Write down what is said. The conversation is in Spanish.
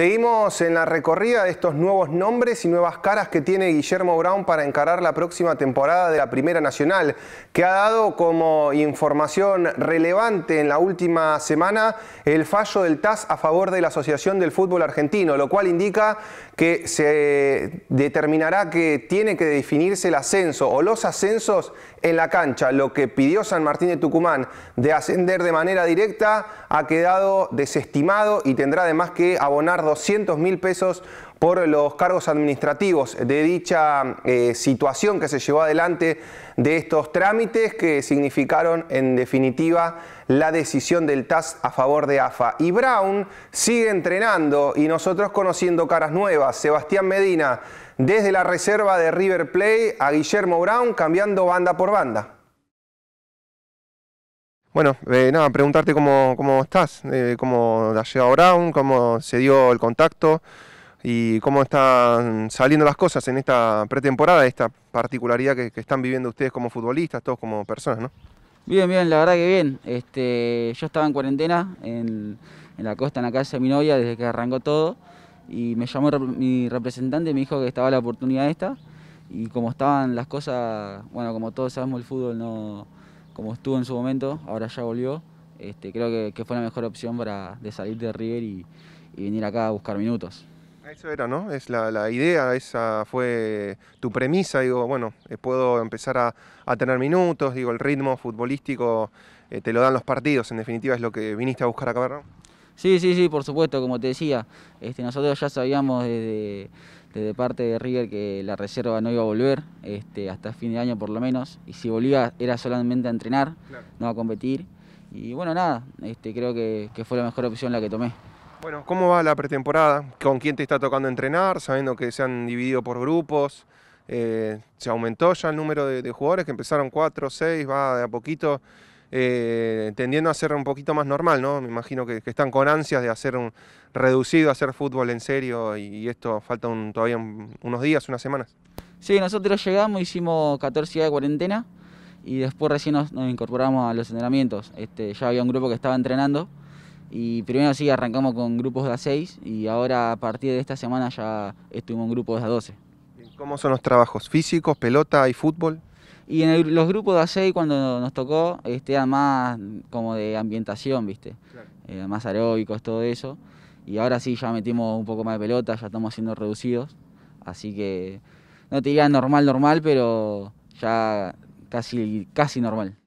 Seguimos en la recorrida de estos nuevos nombres y nuevas caras que tiene Guillermo Brown para encarar la próxima temporada de la Primera Nacional, que ha dado como información relevante en la última semana el fallo del TAS a favor de la Asociación del Fútbol Argentino, lo cual indica que se determinará que tiene que definirse el ascenso o los ascensos en la cancha. Lo que pidió San Martín de Tucumán de ascender de manera directa ha quedado desestimado y tendrá además que abonar 200 mil pesos por los cargos administrativos de dicha eh, situación que se llevó adelante de estos trámites que significaron en definitiva la decisión del TAS a favor de AFA. Y Brown sigue entrenando y nosotros conociendo caras nuevas. Sebastián Medina desde la reserva de River Plate a Guillermo Brown cambiando banda por banda. Bueno, eh, nada, preguntarte cómo, estás, eh, cómo la lleva Brown, cómo se dio el contacto y cómo están saliendo las cosas en esta pretemporada, esta particularidad que, están viviendo ustedes como futbolistas, todos como personas, ¿no? Bien, bien, la verdad que bien. Este, yo estaba en cuarentena en, la costa, en la casa de mi novia, desde que arrancó todo, y me llamó mi representante y me dijo que estaba la oportunidad esta, y como estaban las cosas, bueno, como todos sabemos, el fútbol no, como estuvo en su momento, ahora ya volvió, este, creo que, fue la mejor opción para de salir de River y venir acá a buscar minutos. Eso era, ¿no? Es la, idea, esa fue tu premisa, digo, bueno, eh, puedo empezar a, tener minutos, digo, el ritmo futbolístico eh, te lo dan los partidos, en definitiva es lo que viniste a buscar acabar. ¿no? Sí, sí, sí, por supuesto, como te decía, este, nosotros ya sabíamos desde, parte de River que la reserva no iba a volver, este, hasta fin de año por lo menos, y si volvía era solamente a entrenar, no a competir, y bueno, nada, este, creo que fue la mejor opción la que tomé. Bueno, ¿cómo va la pretemporada? ¿Con quién te está tocando entrenar? Sabiendo que se han dividido por grupos, eh, ¿se aumentó ya el número de, jugadores que empezaron cuatro, seis, va de a poquito? Eh, tendiendo a ser un poquito más normal, ¿no? Me imagino que, están con ansias de hacer un reducido, hacer fútbol en serio y, esto falta todavía unos días, unas semanas. Sí, nosotros llegamos, hicimos 14 días de cuarentena y después recién nos, incorporamos a los entrenamientos. Este, ya había un grupo que estaba entrenando y primero sí arrancamos con grupos de A6 y ahora a partir de esta semana ya estuvimos en grupos de A12. ¿Cómo son los trabajos? ¿Físicos, pelota y fútbol? Y en los grupos de A6 cuando nos tocó, este, eran más como de ambientación, ¿viste? Eh, más aeróbicos, todo eso. Y ahora sí ya metimos un poco más de pelota, ya estamos siendo reducidos. Así que no te diría normal, normal, pero ya casi, casi normal.